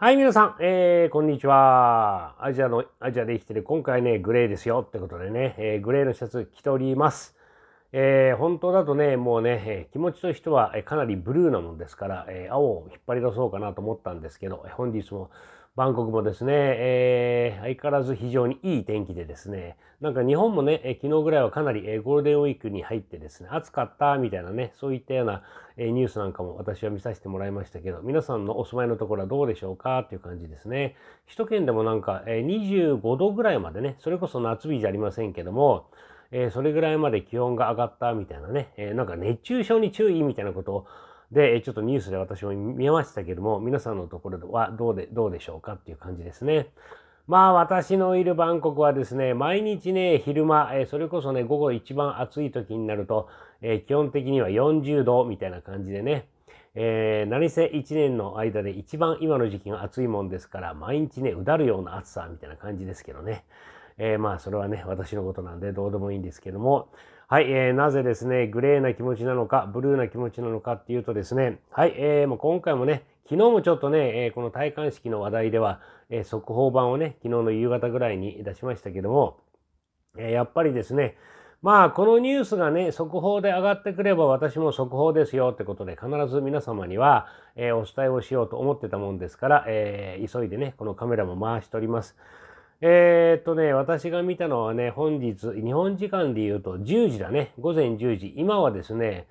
はい、皆さん、えー、こんにちは。アジアの、アジアで生きてる、今回ね、グレーですよってことでね、えー、グレーのシャツ着ております。えー、本当だとね、もうね、えー、気持ちとしては、えー、かなりブルーなもんですから、え青を引っ張り出そうかなと思ったんですけど、え本日も、バンコクもですね、えー、相変わらず非常にいい天気でですね、なんか日本もね、え昨日ぐらいはかなり、えゴールデンウィークに入ってですね、暑かったみたいなね、そういったような、えニュースなんかも私は見させてもらいましたけど、皆さんのお住まいのところはどうでしょうかっていう感じですね。首都圏でもなんか、え25度ぐらいまでね、それこそ夏日じゃありませんけども、えー、それぐらいまで気温が上がったみたいなね、えー、なんか熱中症に注意みたいなことをで、ちょっとニュースで私も見ましたけども、皆さんのところはどうで、どうでしょうかっていう感じですね。まあ私のいるバンコクはですね、毎日ね、昼間、えー、それこそね、午後一番暑い時になると、えー、基本的には40度みたいな感じでね、えー、何せ1年の間で一番今の時期が暑いもんですから、毎日ね、うだるような暑さみたいな感じですけどね。えまあそれはね、私のことなんでどうでもいいんですけども、はい、えー、なぜですね、グレーな気持ちなのか、ブルーな気持ちなのかっていうとですね、はい、えー、もう今回もね、昨日もちょっとね、えー、この戴冠式の話題では、えー、速報版をね、昨日の夕方ぐらいに出しましたけども、えやっぱりですね、まあ、このニュースがね、速報で上がってくれば私も速報ですよってことで、必ず皆様には、えお伝えをしようと思ってたもんですから、え急いでね、このカメラも回しております。えー、っとね、私が見たのはね、本日、日本時間で言うと10時だね。午前10時。今はですね、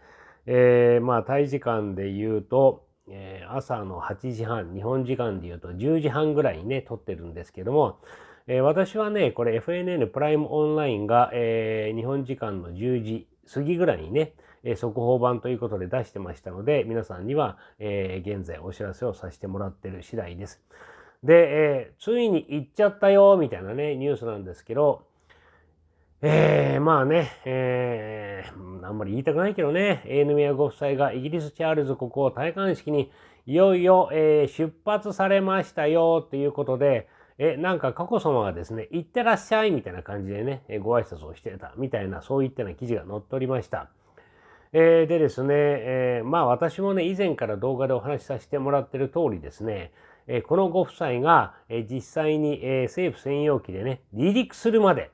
えー、まあ、タイ時間で言うと、えー、朝の8時半、日本時間で言うと10時半ぐらいにね、撮ってるんですけども、えー、私はね、これ FNN プライムオンラインが、えー、日本時間の10時過ぎぐらいにね、え速報版ということで出してましたので、皆さんには、え現在お知らせをさせてもらってる次第です。で、えー、ついに行っちゃったよ、みたいなね、ニュースなんですけど、えー、まあね、えー、あんまり言いたくないけどね、エヌミアご夫妻がイギリスチャールズ国王戴冠式にいよいよ、えー、出発されましたよ、ということで、え、なんか佳子さまがですね、行ってらっしゃいみたいな感じでね、ご挨拶をしてたみたいな、そういったような記事が載っておりました。えー、でですね、えー、まあ私もね、以前から動画でお話しさせてもらってる通りですね、えこのご夫妻が、え実際に、え政府専用機でね、離陸するまで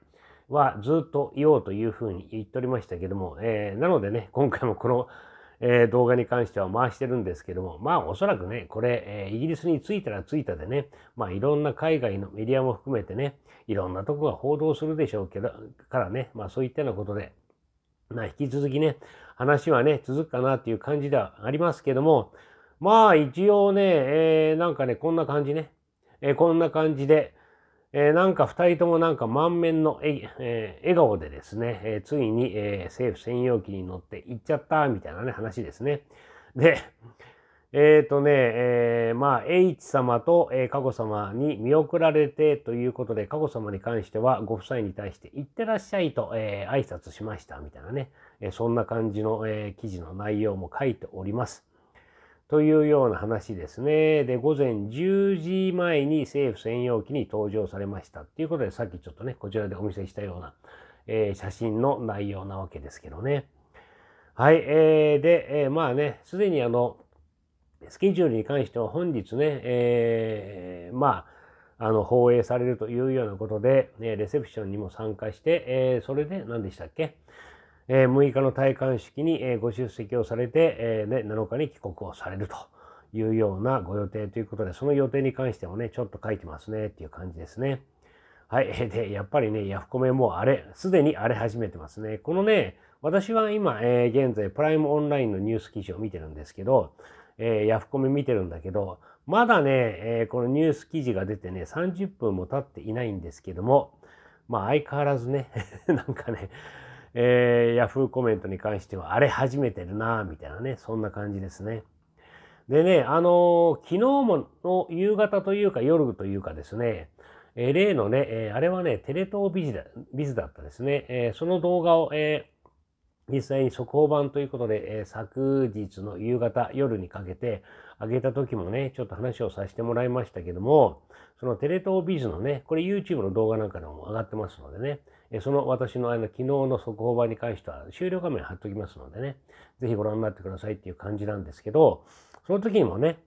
はずっといようというふうに言っておりましたけども、えなのでね、今回もこの、え動画に関しては回してるんですけども、まあおそらくね、これ、えイギリスに着いたら着いたでね、まあいろんな海外のメディアも含めてね、いろんなとこが報道するでしょうけど、からね、まあそういったようなことで、まあ引き続きね、話はね、続くかなという感じではありますけども、まあ一応ね、えー、なんかね、こんな感じね。えー、こんな感じで、えー、なんか二人ともなんか満面のえ、えー、笑顔でですね、えー、ついに、えー、政府専用機に乗って行っちゃったみたいなね、話ですね。で、えっ、ー、とね、えー、まあ、H 様と、えー、佳子様に見送られてということで、佳子様に関しては、ご夫妻に対して、行ってらっしゃいと、えー、挨拶しましたみたいなね、えー、そんな感じの、えー、記事の内容も書いております。というような話ですね。で、午前10時前に政府専用機に搭乗されましたっていうことで、さっきちょっとね、こちらでお見せしたような、えー、写真の内容なわけですけどね。はい、えー、で、えー、まあね、すでにあの、スケジュールに関しては本日ね、えー、まあ、あの、放映されるというようなことで、ね、レセプションにも参加して、えー、それで何でしたっけえ6日の戴冠式に、えご出席をされて、え7日に帰国をされるというようなご予定ということで、その予定に関してもね、ちょっと書いてますねっていう感じですね。はい。で、やっぱりね、ヤフコメもあれ、すでに荒れ始めてますね。このね、私は今、えー、現在、プライムオンラインのニュース記事を見てるんですけど、えー、ヤフコメ見てるんだけど、まだね、えー、このニュース記事が出てね、30分も経っていないんですけども、まあ相変わらずね、なんかね、えー、ヤフーコメントに関しては荒れ始めてるなみたいなね、そんな感じですね。でね、あのー、昨日もの夕方というか夜というかですね、えー、例のね、えー、あれはね、テレ東ビズだビズだったですね、えその動画を、え実際に速報版ということで、え昨日の夕方、夜にかけて上げた時もね、ちょっと話をさせてもらいましたけども、そのテレ東ビズのね、これ YouTube の動画なんかでも上がってますのでね、その私の昨日の速報版に関しては終了画面貼っときますのでね、ぜひご覧になってくださいっていう感じなんですけど、その時にもね、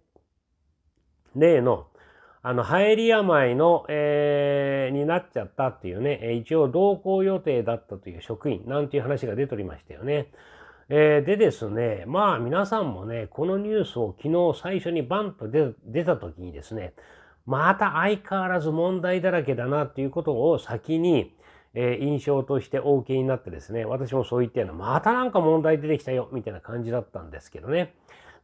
例の、あの、流行り病の、えー、になっちゃったっていうね、一応同行予定だったという職員なんていう話が出ておりましたよね。えー、でですね、まあ皆さんもね、このニュースを昨日最初にバンと出た時にですね、また相変わらず問題だらけだなっていうことを先に、え印象としてお受になってですね、私もそう言ったような、またなんか問題出てきたよ、みたいな感じだったんですけどね。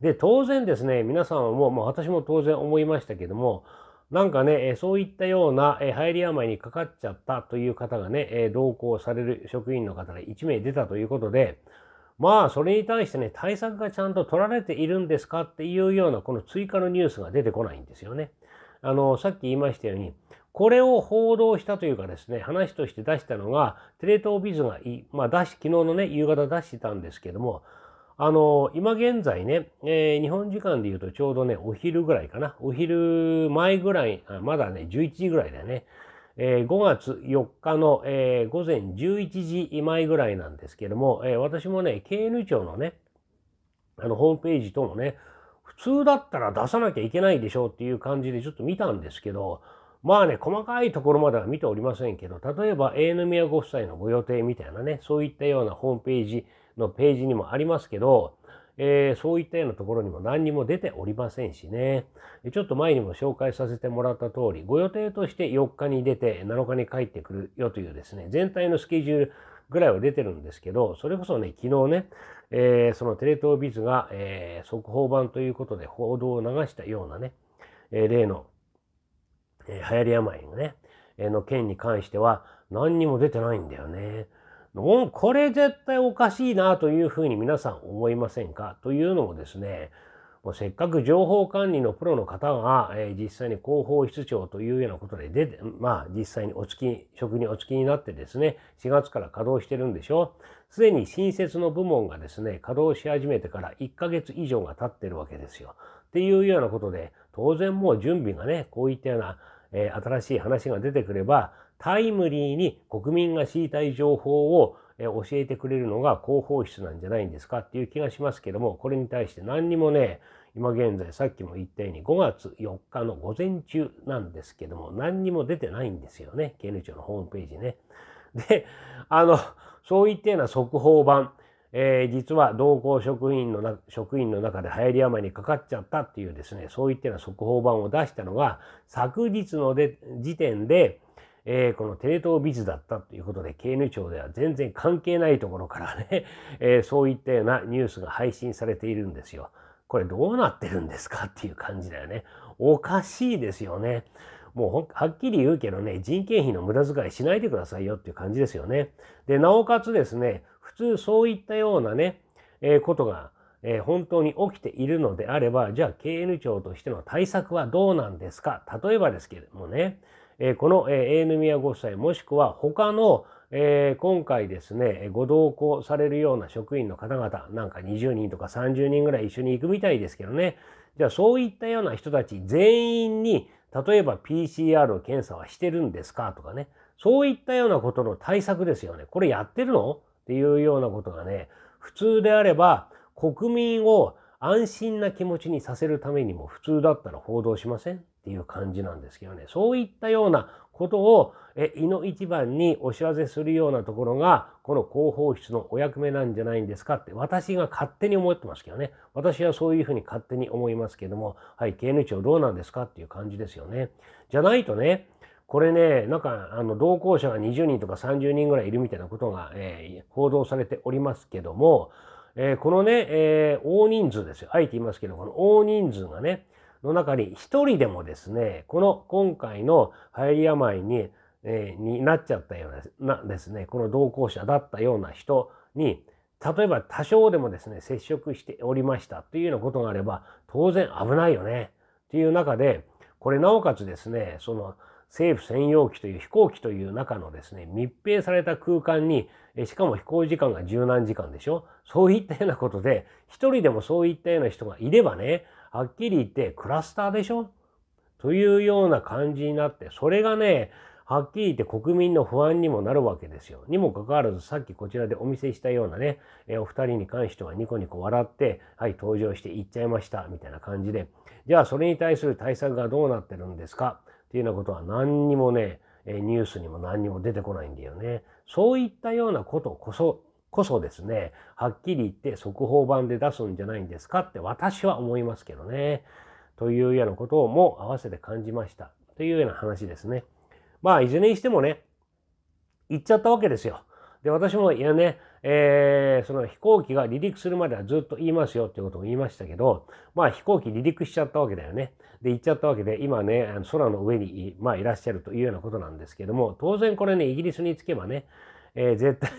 で、当然ですね、皆さんはもう、まあ、私も当然思いましたけども、なんかね、そういったような入り病にかかっちゃったという方がね、同行される職員の方が1名出たということで、まあ、それに対してね、対策がちゃんと取られているんですかっていうような、この追加のニュースが出てこないんですよね。あの、さっき言いましたように、これを報道したというかですね、話として出したのが、テレ東ビズが、まあ、出し、昨日のね、夕方出してたんですけども、あの、今現在ね、えー、日本時間で言うとちょうどね、お昼ぐらいかな。お昼前ぐらい、まだね、11時ぐらいだよね。えー、5月4日の、えー、午前11時前ぐらいなんですけども、え私もね、KN 庁のね、あの、ホームページともね、普通だったら出さなきゃいけないでしょうっていう感じでちょっと見たんですけど、まあね、細かいところまでは見ておりませんけど、例えば、永宮ご夫妻のご予定みたいなね、そういったようなホームページのページにもありますけど、えー、そういったようなところにも何にも出ておりませんしね。ちょっと前にも紹介させてもらった通り、ご予定として4日に出て7日に帰ってくるよというですね、全体のスケジュールぐらいは出てるんですけど、それこそね、昨日ね、えー、そのテレ東ビズが、えー、速報版ということで報道を流したようなね、え例のえー、流行り病のね、えー、の件に関しては何にも出てないんだよね。これ絶対おかしいなというふうに皆さん思いませんかというのもですね、もうせっかく情報管理のプロの方が、えー、実際に広報室長というようなことで出て、まあ実際にお付き、職にお付きになってですね、4月から稼働してるんでしょすでに新設の部門がですね、稼働し始めてから1ヶ月以上が経ってるわけですよ。っていうようなことで、当然もう準備がね、こういったようなえー、新しい話が出てくれば、タイムリーに国民が知りたい情報を教えてくれるのが広報室なんじゃないんですかっていう気がしますけども、これに対して何にもね、今現在さっきも言ったように5月4日の午前中なんですけども、何にも出てないんですよね。刑務庁のホームページね。で、あの、そういったような速報版、えー、実は同行職員の職員の中で流行り病にかかっちゃったっていうですね、そういったような速報版を出したのが、昨日ので時点で、えー、このテレ東ズだったということで、経営庁では全然関係ないところからね、えー、そういったようなニュースが配信されているんですよ。これどうなってるんですかっていう感じだよね。おかしいですよね。もうはっきり言うけどね、人件費の無駄遣いしないでくださいよっていう感じですよね。で、なおかつですね、普通そういったようなね、えー、ことが、えー、本当に起きているのであれば、じゃあ KN 庁としての対策はどうなんですか例えばですけれどもね、えー、この、えー、宮ご夫妻もしくは他の、えー、今回ですね、ご同行されるような職員の方々、なんか20人とか30人ぐらい一緒に行くみたいですけどね、じゃあそういったような人たち全員に、例えば PCR 検査はしてるんですかとかね、そういったようなことの対策ですよね。これやってるのっていうようなことがね、普通であれば国民を安心な気持ちにさせるためにも普通だったら報道しませんっていう感じなんですけどね。そういったようなことを、え、胃の一番にお知らせするようなところが、この広報室のお役目なんじゃないんですかって、私が勝手に思ってますけどね。私はそういうふうに勝手に思いますけども、はい、刑務庁どうなんですかっていう感じですよね。じゃないとね、これね、なんか、あの、同行者が20人とか30人ぐらいいるみたいなことが、えー、報道されておりますけども、えー、このね、えー、大人数ですよ。あえて言いますけど、この大人数がね、の中に一人でもですね、この今回の流行り病に、えー、になっちゃったようななですね、この同行者だったような人に、例えば多少でもですね、接触しておりましたというようなことがあれば、当然危ないよね。っていう中で、これなおかつですね、その、政府専用機という飛行機という中のですね、密閉された空間に、しかも飛行時間が十何時間でしょそういったようなことで、一人でもそういったような人がいればね、はっきり言ってクラスターでしょというような感じになって、それがね、はっきり言って国民の不安にもなるわけですよ。にもかかわらず、さっきこちらでお見せしたようなね、えお二人に関してはニコニコ笑って、はい、登場して行っちゃいました、みたいな感じで。じゃあ、それに対する対策がどうなってるんですかっていうようなことは何にもね、ニュースにも何にも出てこないんだよね。そういったようなことこそ、こそですね、はっきり言って速報版で出すんじゃないんですかって私は思いますけどね。というようなことをも合わせて感じました。というような話ですね。まあ、いずれにしてもね、言っちゃったわけですよ。で、私も、いやね、えー、その飛行機が離陸するまではずっと言いますよっていうことを言いましたけど、まあ飛行機離陸しちゃったわけだよね。で、行っちゃったわけで、今ね、空の上に、まあ、いらっしゃるというようなことなんですけども、当然これね、イギリスに着けばね、えー、絶対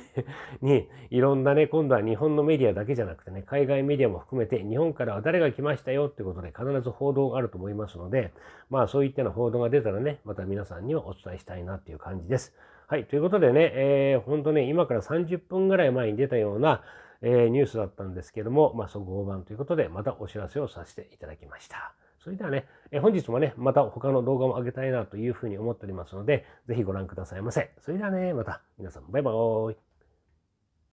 にいろんなね、今度は日本のメディアだけじゃなくてね、海外メディアも含めて、日本からは誰が来ましたよってことで必ず報道があると思いますので、まあそういったような報道が出たらね、また皆さんにはお伝えしたいなっていう感じです。はい、ということでね、えー、本当ね、今から30分ぐらい前に出たような、えー、ニュースだったんですけども、まあ、速報版ということで、またお知らせをさせていただきました。それではね、えー、本日もね、また他の動画も上げたいなというふうに思っておりますので、ぜひご覧くださいませ。それではね、また皆さんバイバーイ。